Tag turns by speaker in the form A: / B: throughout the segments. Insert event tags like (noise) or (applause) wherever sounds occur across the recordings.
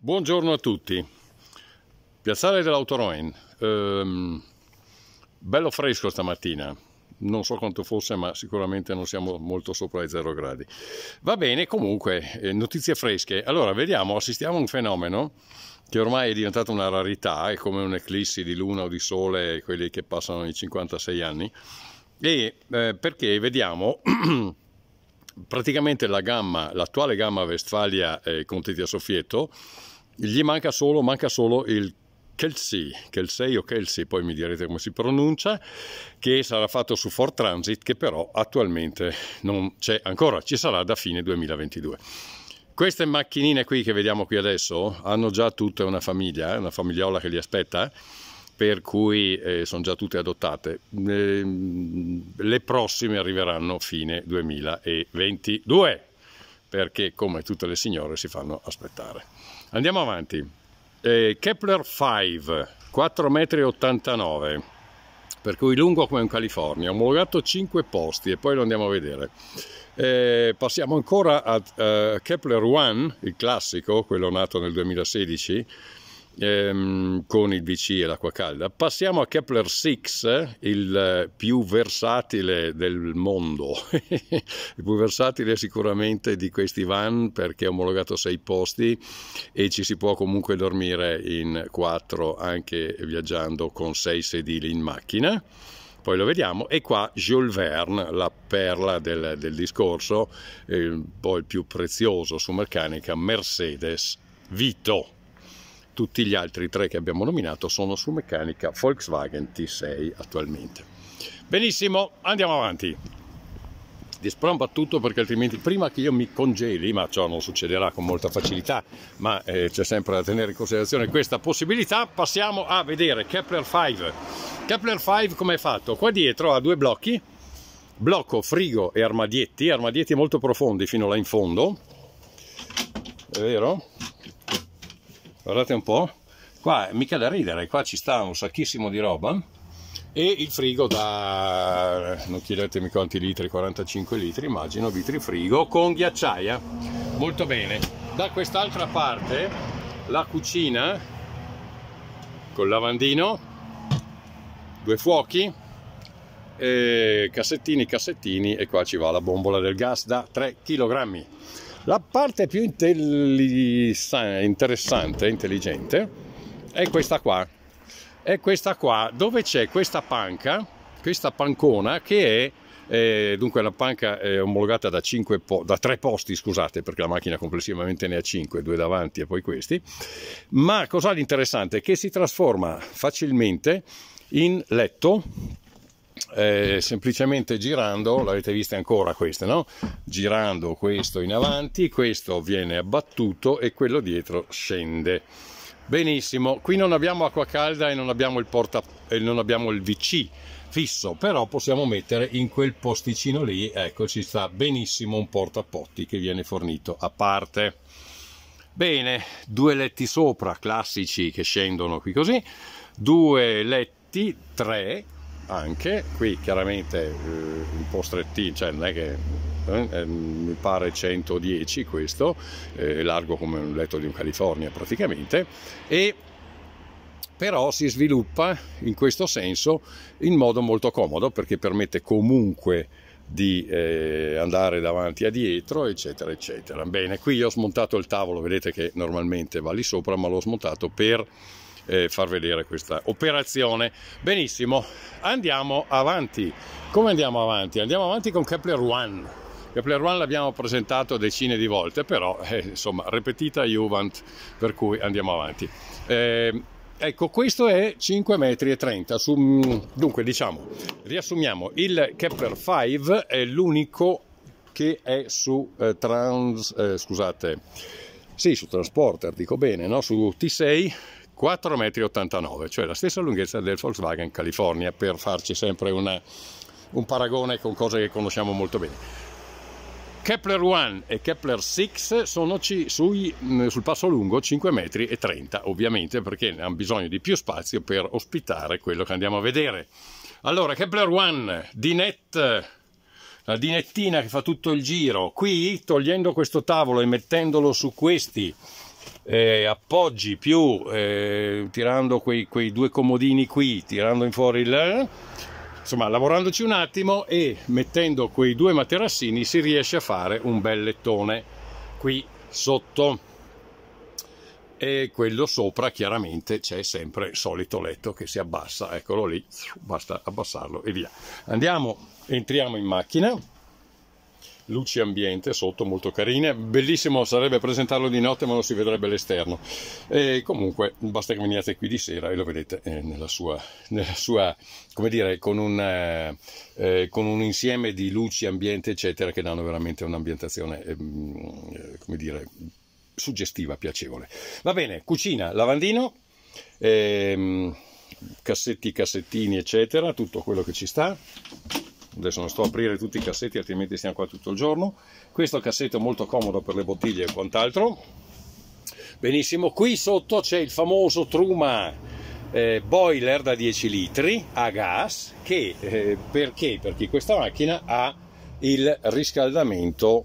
A: Buongiorno a tutti. Piazzale dell'Autoroin. Ehm, bello fresco stamattina. Non so quanto fosse, ma sicuramente non siamo molto sopra i 0 gradi. Va bene, comunque, eh, notizie fresche. Allora, vediamo, assistiamo a un fenomeno che ormai è diventato una rarità, è come un'eclissi di luna o di sole, quelli che passano i 56 anni. E eh, perché vediamo (clears throat) praticamente la gamma, l'attuale gamma Vestfalia eh, Contetti a Soffietto, gli manca solo, manca solo il Kelsey, Kelsey o Kelsey, poi mi direte come si pronuncia, che sarà fatto su Ford Transit, che però attualmente non c'è ancora, ci sarà da fine 2022. Queste macchinine qui che vediamo qui adesso hanno già tutta una famiglia, eh, una famigliola che li aspetta, per cui eh, sono già tutte adottate. Eh, le prossime arriveranno fine 2022, perché come tutte le signore si fanno aspettare. Andiamo avanti. Eh, Kepler 5, 4,89 m, per cui lungo come un California, omologato 5 posti e poi lo andiamo a vedere. Eh, passiamo ancora a uh, Kepler 1, il classico, quello nato nel 2016, ehm, con il VC e l'acqua calda. Passiamo a Kepler 6, il più versatile del mondo, (laughs) il più versatile sicuramente di questi van perché è omologato 6 posti e ci si può comunque dormire in 4 anche viaggiando con 6 sedili in macchina poi lo vediamo, e qua Jules Verne, la perla del, del discorso, eh, poi il più prezioso su meccanica, Mercedes Vito tutti gli altri tre che abbiamo nominato sono su meccanica Volkswagen T6 attualmente. Benissimo, andiamo avanti. Di sprambattuto perché altrimenti prima che io mi congeli, ma ciò non succederà con molta facilità, ma eh, c'è sempre da tenere in considerazione questa possibilità, passiamo a vedere Kepler 5. Kepler 5 come è fatto? Qua dietro ha due blocchi, blocco frigo e armadietti, armadietti molto profondi fino là in fondo, è vero? guardate un po' qua eh, mica da ridere qua ci sta un sacchissimo di roba e il frigo da non chiedetemi quanti litri 45 litri immagino vitri frigo con ghiacciaia molto bene da quest'altra parte la cucina col lavandino due fuochi eh, cassettini cassettini e qua ci va la bombola del gas da 3 kg la parte più interessante, intelligente, è questa qua. È questa qua, dove c'è questa panca, questa pancona che è eh, dunque la panca è omologata da, 5 da 3 posti, scusate, perché la macchina complessivamente ne ha cinque, due davanti e poi questi. Ma cos'ha l'interessante? Che si trasforma facilmente in letto eh, semplicemente girando, l'avete visto ancora queste, no? Girando questo in avanti, questo viene abbattuto e quello dietro scende. Benissimo, qui non abbiamo acqua calda e non abbiamo il, porta, e non abbiamo il VC fisso, però possiamo mettere in quel posticino lì, ecco ci sta benissimo un portapotti che viene fornito a parte. Bene, due letti sopra, classici che scendono qui così, due letti, tre, anche qui chiaramente eh, un po' strettino cioè non è che eh, eh mi pare 110 questo eh, largo come un letto di un California praticamente e però si sviluppa in questo senso in modo molto comodo perché permette comunque di eh, andare davanti a dietro eccetera eccetera bene qui ho smontato il tavolo vedete che normalmente va lì sopra ma l'ho smontato per eh, far vedere questa operazione. Benissimo, andiamo avanti. Come andiamo avanti? Andiamo avanti con Kepler One. Kepler One l'abbiamo presentato decine di volte, però eh, insomma ripetita Juvent, per cui andiamo avanti. Eh, ecco, questo è 5,30 m. Su, dunque, diciamo, riassumiamo, il Kepler 5 è l'unico che è su eh, trans, eh, scusate, sì, su Transporter, dico bene, no? su T6 4,89 m, cioè la stessa lunghezza del Volkswagen California, per farci sempre una, un paragone con cose che conosciamo molto bene. Kepler 1 e Kepler 6 sono sui, mm, sul passo lungo 5,30 m, ovviamente perché hanno bisogno di più spazio per ospitare quello che andiamo a vedere. Allora, Kepler 1, dinette, la dinettina che fa tutto il giro, qui togliendo questo tavolo e mettendolo su questi, eh, appoggi più eh, tirando quei, quei, due comodini qui, tirando in fuori il... Insomma, lavorandoci un attimo e mettendo quei due materassini si riesce a fare un bel lettone qui sotto e quello sopra chiaramente c'è sempre il solito letto che si abbassa eccolo lì basta abbassarlo e via andiamo entriamo in macchina luci ambiente sotto molto carine bellissimo sarebbe presentarlo di notte ma non si vedrebbe l'esterno e comunque basta che veniate qui di sera e lo vedete eh, nella, sua, nella sua come dire con un, eh, eh con un insieme di luci ambiente eccetera che danno veramente un'ambientazione ehm, eh, come dire suggestiva piacevole va bene cucina lavandino ehm, cassetti cassettini eccetera tutto quello che ci sta adesso non sto a aprire tutti i cassetti altrimenti stiamo qua tutto il giorno questo cassetto è molto comodo per le bottiglie e quant'altro benissimo qui sotto c'è il famoso Truma eh, boiler da 10 litri a gas che eh, perché? perché questa macchina ha il riscaldamento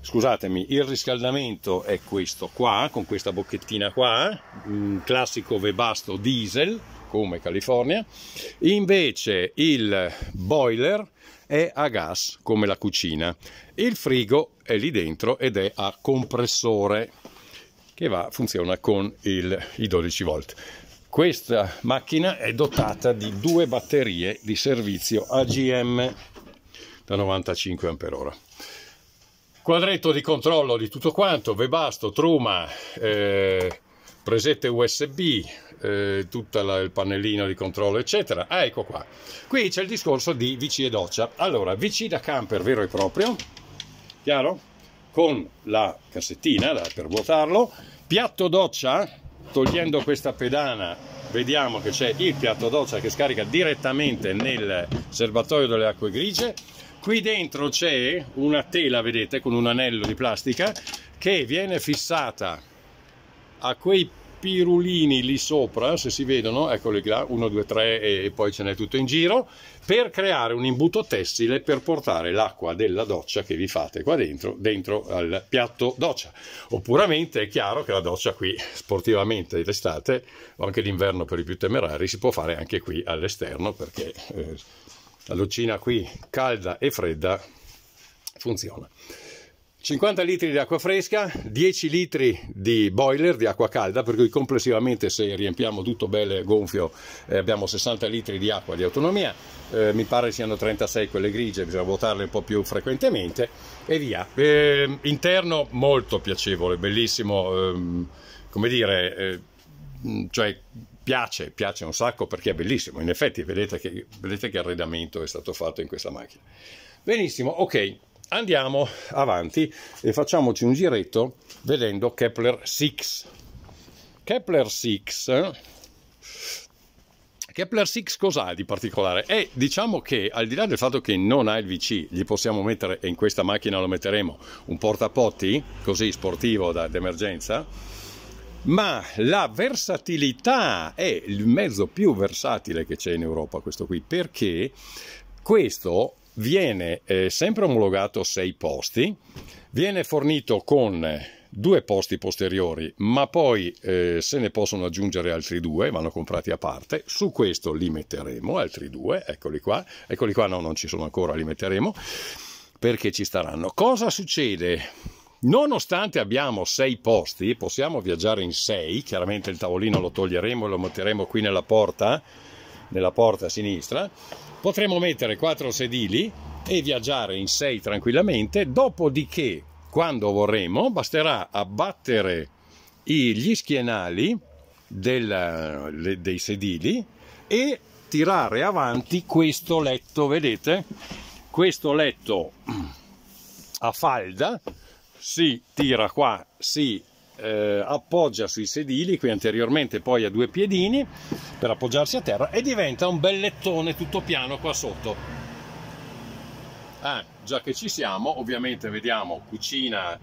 A: scusatemi il riscaldamento è questo qua con questa bocchettina qua un classico vebasto diesel come California invece il boiler è a gas come la cucina, il frigo è lì dentro ed è a compressore che va, funziona con il, i 12 volt. Questa macchina è dotata di due batterie di servizio AGM da 95 Ah quadretto di controllo di tutto quanto, Webasto, Truma, eh, presette USB, eh, tutto il pannellino di controllo, eccetera. Ah, ecco qua. Qui c'è il discorso di VC e doccia. Allora, VC da camper vero e proprio, chiaro? Con la cassettina la, per vuotarlo, piatto doccia, togliendo questa pedana, vediamo che c'è il piatto doccia che scarica direttamente nel serbatoio delle acque grigie. Qui dentro c'è una tela, vedete, con un anello di plastica che viene fissata a quei pirulini lì sopra, se si vedono, eccoli là, 1, 2, 3 e poi ce n'è tutto in giro, per creare un imbuto tessile per portare l'acqua della doccia che vi fate qua dentro, dentro al piatto doccia. Oppuramente è chiaro che la doccia qui, sportivamente d'estate, o anche d'inverno per i più temerari, si può fare anche qui all'esterno, perché eh, la lucina qui, calda e fredda, funziona. 50 litri di acqua fresca, 10 litri di boiler di acqua calda, per cui complessivamente se riempiamo tutto bene gonfio eh, abbiamo 60 litri di acqua di autonomia, eh, mi pare siano 36 quelle grigie, bisogna vuotarle un po' più frequentemente e via. Eh, interno molto piacevole, bellissimo, ehm, come dire, eh, cioè piace, piace un sacco perché è bellissimo, in effetti vedete che, vedete che arredamento è stato fatto in questa macchina. Benissimo, ok andiamo avanti e facciamoci un giretto vedendo Kepler 6. Kepler 6 eh? Kepler 6 cos'ha di particolare? È eh, diciamo che al di là del fatto che non ha il VC, gli possiamo mettere, e in questa macchina lo metteremo, un portapotti, così sportivo da, d'emergenza, ma la versatilità è il mezzo più versatile che c'è in Europa questo qui, perché questo viene eh, sempre omologato sei posti, viene fornito con due posti posteriori, ma poi eh, se ne possono aggiungere altri due, vanno comprati a parte. Su questo li metteremo altri due, eccoli qua, eccoli qua, no, non ci sono ancora, li metteremo perché ci staranno. Cosa succede? Nonostante abbiamo sei posti, possiamo viaggiare in sei, chiaramente il tavolino lo toglieremo e lo metteremo qui nella porta, nella porta a sinistra, potremo mettere quattro sedili e viaggiare in sei tranquillamente, dopodiché quando vorremmo basterà abbattere gli schienali del, dei sedili e tirare avanti questo letto, vedete? Questo letto a falda si tira qua, si eh, appoggia sui sedili, qui anteriormente poi a due piedini per appoggiarsi a terra e diventa un bel lettone tutto piano qua sotto. Ah, già che ci siamo, ovviamente vediamo cucina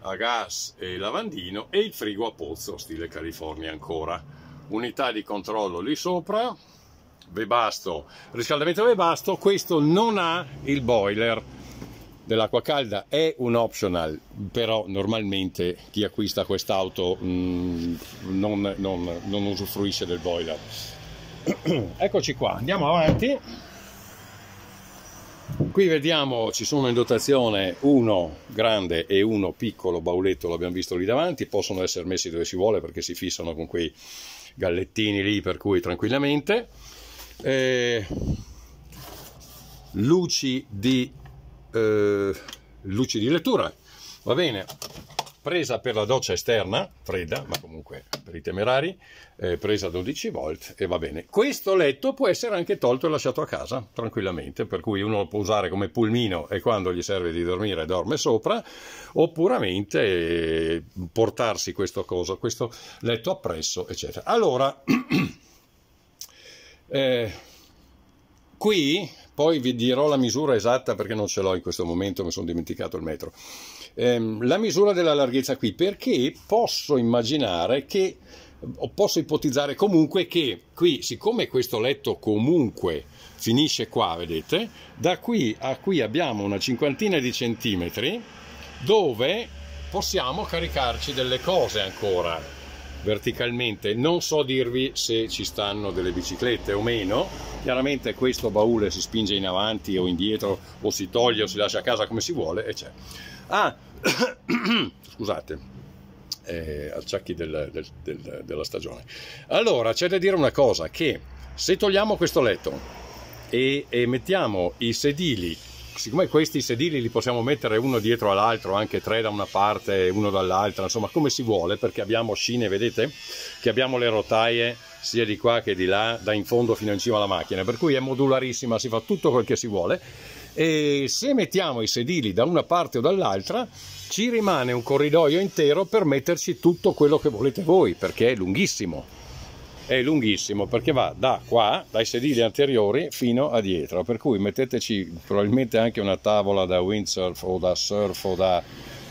A: a gas e lavandino e il frigo a pozzo, stile California ancora. Unità di controllo lì sopra, Vebasto, riscaldamento Vebasto, questo non ha il boiler dell'acqua calda è un optional, però normalmente chi acquista quest'auto mm, non, non, non usufruisce del boiler. (clears throat) Eccoci qua, andiamo avanti. Qui vediamo ci sono in dotazione uno grande e uno piccolo bauletto, l'abbiamo visto lì davanti, possono essere messi dove si vuole perché si fissano con quei gallettini lì, per cui tranquillamente. Eh, luci di eh, luci di lettura, va bene, presa per la doccia esterna, fredda, ma comunque per i temerari, eh, presa 12 volt e va bene. Questo letto può essere anche tolto e lasciato a casa tranquillamente, per cui uno lo può usare come pulmino e quando gli serve di dormire dorme sopra, oppure eh, portarsi questo, coso, questo letto appresso, eccetera. Allora, (clears throat) eh, qui poi vi dirò la misura esatta perché non ce l'ho in questo momento, mi sono dimenticato il metro. Eh, la misura della larghezza qui, perché posso immaginare che, o posso ipotizzare comunque che qui, siccome questo letto comunque finisce qua, vedete, da qui a qui abbiamo una cinquantina di centimetri dove possiamo caricarci delle cose ancora verticalmente non so dirvi se ci stanno delle biciclette o meno chiaramente questo baule si spinge in avanti o indietro o si toglie o si lascia a casa come si vuole e c'è ah (coughs) scusate eh, acciacchi del, del, del, della stagione allora c'è da dire una cosa che se togliamo questo letto e, e mettiamo i sedili siccome questi sedili li possiamo mettere uno dietro all'altro, anche tre da una parte e uno dall'altra, insomma come si vuole, perché abbiamo scine, vedete, che abbiamo le rotaie sia di qua che di là, da in fondo fino in cima alla macchina, per cui è modularissima, si fa tutto quel che si vuole e se mettiamo i sedili da una parte o dall'altra ci rimane un corridoio intero per metterci tutto quello che volete voi, perché è lunghissimo è lunghissimo perché va da qua, dai sedili anteriori fino a dietro, per cui metteteci probabilmente anche una tavola da windsurf o da surf o da...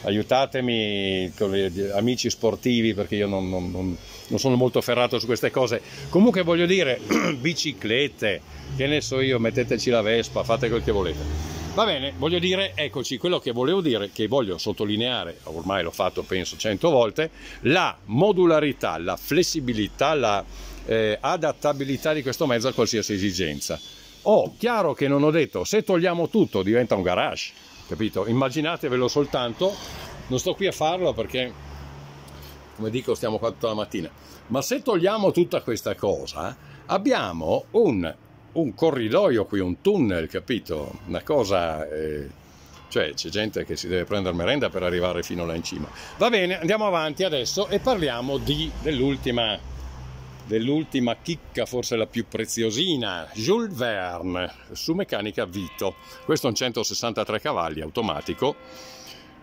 A: aiutatemi gli, amici sportivi perché io non, non, non, non, sono molto ferrato su queste cose, comunque voglio dire (clears throat) biciclette, che ne so io, metteteci la Vespa, fate quel che volete. Va bene, voglio dire, eccoci, quello che volevo dire, che voglio sottolineare, ormai l'ho fatto penso cento volte, la modularità, la flessibilità, la eh, adattabilità di questo mezzo a qualsiasi esigenza. Oh, chiaro che non ho detto, se togliamo tutto diventa un garage, capito? Immaginatevelo soltanto, non sto qui a farlo perché, come dico, stiamo qua tutta la mattina, ma se togliamo tutta questa cosa, abbiamo un un corridoio qui, un tunnel, capito? Una cosa... Eh, cioè c'è gente che si deve prendere merenda per arrivare fino là in cima. Va bene, andiamo avanti adesso e parliamo dell'ultima, dell chicca, forse la più preziosina, Jules Verne, su meccanica Vito. Questo è un 163 cavalli automatico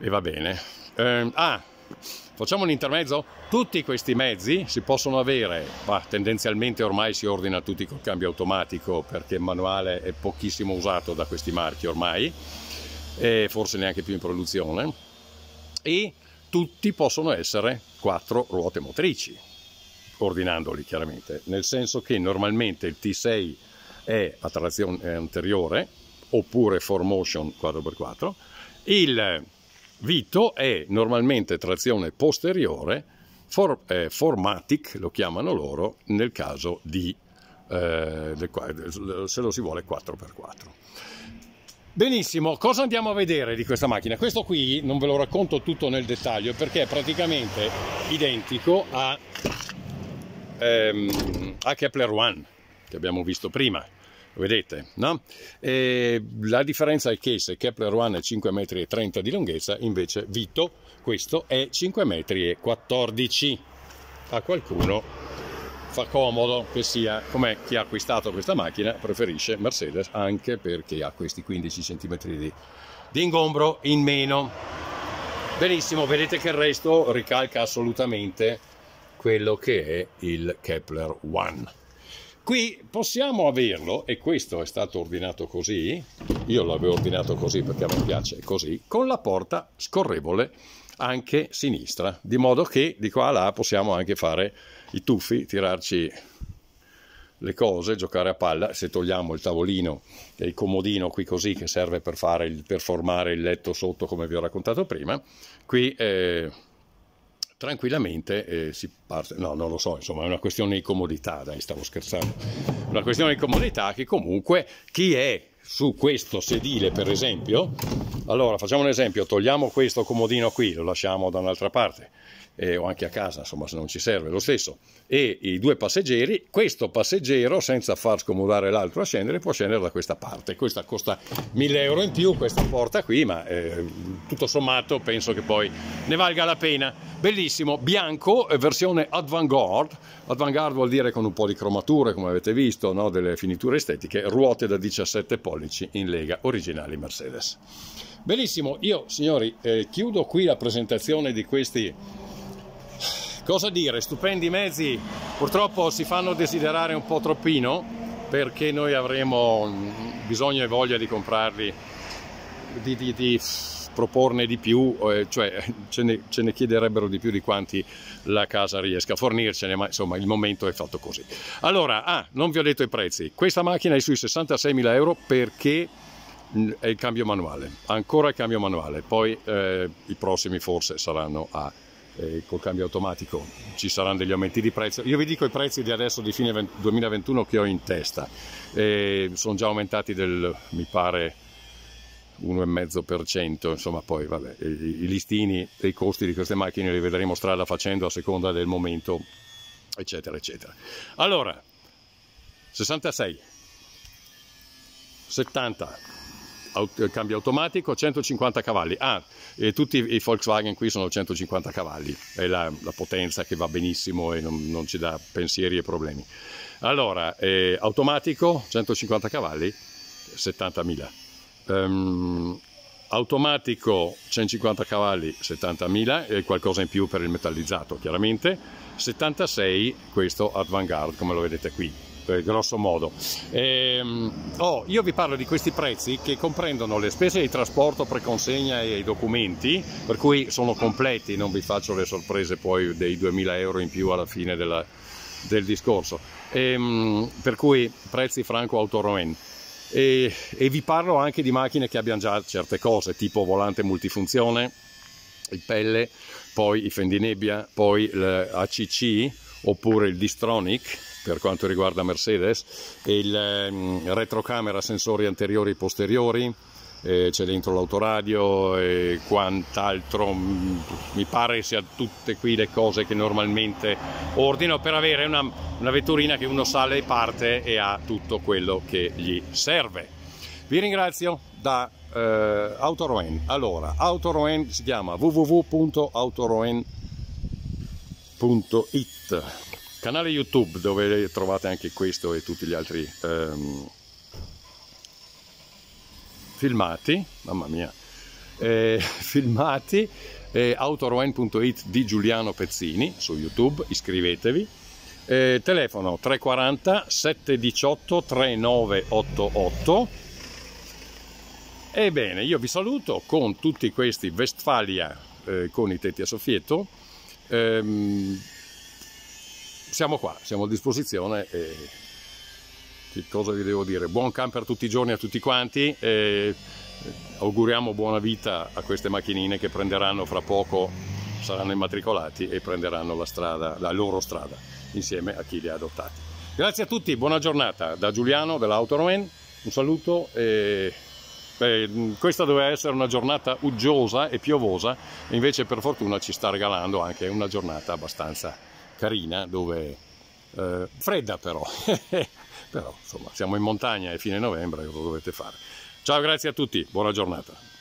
A: e va bene. Eh, ah, Facciamo un intermezzo? Tutti questi mezzi si possono avere, ma tendenzialmente ormai si ordina tutti col cambio automatico perché il manuale è pochissimo usato da questi marchi ormai e forse neanche più in produzione e tutti possono essere quattro ruote motrici, ordinandoli chiaramente, nel senso che normalmente il T6 è a trazione anteriore oppure 4Motion 4x4, il Vito è normalmente trazione posteriore, for, eh, formatic lo chiamano loro nel caso di, eh, se lo si vuole 4x4. Benissimo, cosa andiamo a vedere di questa macchina? Questo qui non ve lo racconto tutto nel dettaglio perché è praticamente identico a, ehm, a Kepler One che abbiamo visto prima, vedete no? la differenza è che se Kepler 1 è 5,30 m di lunghezza invece Vito questo è 5,14 m a qualcuno fa comodo che sia come chi ha acquistato questa macchina preferisce Mercedes anche perché ha questi 15 cm di, di ingombro in meno benissimo vedete che il resto ricalca assolutamente quello che è il Kepler 1 Qui possiamo averlo, e questo è stato ordinato così, io l'avevo ordinato così perché a me piace così, con la porta scorrevole anche sinistra, di modo che di qua a là possiamo anche fare i tuffi, tirarci le cose, giocare a palla, se togliamo il tavolino e il comodino qui così che serve per, fare il, per formare il letto sotto come vi ho raccontato prima, qui... Eh, tranquillamente eh, si parte, no non lo so, insomma è una questione di comodità, dai stavo scherzando, una questione di comodità che comunque chi è su questo sedile per esempio, allora facciamo un esempio, togliamo questo comodino qui, lo lasciamo da un'altra parte, eh, o anche a casa, insomma, se non ci serve lo stesso, e i due passeggeri, questo passeggero, senza far scomodare l'altro a scendere, può scendere da questa parte. Questa costa 1000 euro in più, questa porta qui, ma eh, tutto sommato penso che poi ne valga la pena. Bellissimo, bianco, eh, versione avant-garde. Avant-garde vuol dire con un po' di cromature, come avete visto, no? delle finiture estetiche, ruote da 17 pollici in lega, originali Mercedes. Bellissimo, io signori eh, chiudo qui la presentazione di questi Cosa dire? Stupendi mezzi, purtroppo si fanno desiderare un po' troppino perché noi avremo mm, bisogno e voglia di comprarli, di, di, di proporne di più, eh, cioè ce ne, ce ne, chiederebbero di più di quanti la casa riesca a fornircene, ma insomma il momento è fatto così. Allora, ah, non vi ho detto i prezzi, questa macchina è sui 66.000 euro perché mm, è il cambio manuale, ancora il cambio manuale, poi eh, i prossimi forse saranno a eh, col cambio automatico ci saranno degli aumenti di prezzo. Io vi dico i prezzi di adesso di fine 20, 2021 che ho in testa, eh, sono già aumentati del, mi pare, 1,5%, insomma poi vabbè, i, i listini dei costi di queste macchine li vedremo strada facendo a seconda del momento, eccetera, eccetera. Allora, 66, 70 cambio automatico, 150 cavalli. Ah, tutti i Volkswagen qui sono 150 cavalli, è la, la potenza che va benissimo e non, non, ci dà pensieri e problemi. Allora, eh, automatico, 150 cavalli, 70.000. Um, ehm, automatico 150 cavalli 70.000 e qualcosa in più per il metallizzato chiaramente 76 questo avant-garde come lo vedete qui eh, grosso modo. Ehm, oh, io vi parlo di questi prezzi che comprendono le spese di trasporto, preconsegna e i documenti, per cui sono completi, non vi faccio le sorprese poi dei 2000 euro in più alla fine della, del discorso. Ehm, per cui prezzi franco autoroen. E, e vi parlo anche di macchine che abbiano già certe cose, tipo volante multifunzione, il pelle, poi i fendinebbia, poi l'ACC oppure il Distronic per quanto riguarda Mercedes, il ehm, retrocamera sensori anteriori e posteriori, eh, c'è dentro l'autoradio e quant'altro, mm, mi pare sia tutte qui le cose che normalmente ordino per avere una, una vetturina che uno sale e parte e ha tutto quello che gli serve. Vi ringrazio da eh, Autoroen. Allora, Autoroen si chiama www.autoroen.it canale YouTube dove trovate anche questo e tutti gli altri ehm, filmati, mamma mia, eh, (laughs) filmati, eh, autoroen.it di Giuliano Pezzini su YouTube, iscrivetevi. Eh, telefono 340 718 3988. Ebbene, io vi saluto con tutti questi Vestfalia eh, con i tetti a soffietto. Ehm, siamo qua, siamo a disposizione e che cosa vi devo dire? Buon camper tutti i giorni a tutti quanti e auguriamo buona vita a queste macchinine che prenderanno fra poco, saranno immatricolati e prenderanno la, strada, la loro strada insieme a chi li ha adottati. Grazie a tutti, buona giornata da Giuliano dell'Autonomen, un saluto e... Beh, questa doveva essere una giornata uggiosa e piovosa, invece per fortuna ci sta regalando anche una giornata abbastanza carina, dove, eh, fredda però, (laughs) però insomma siamo in montagna e fine novembre, cosa dovete fare? Ciao, grazie a tutti, buona giornata.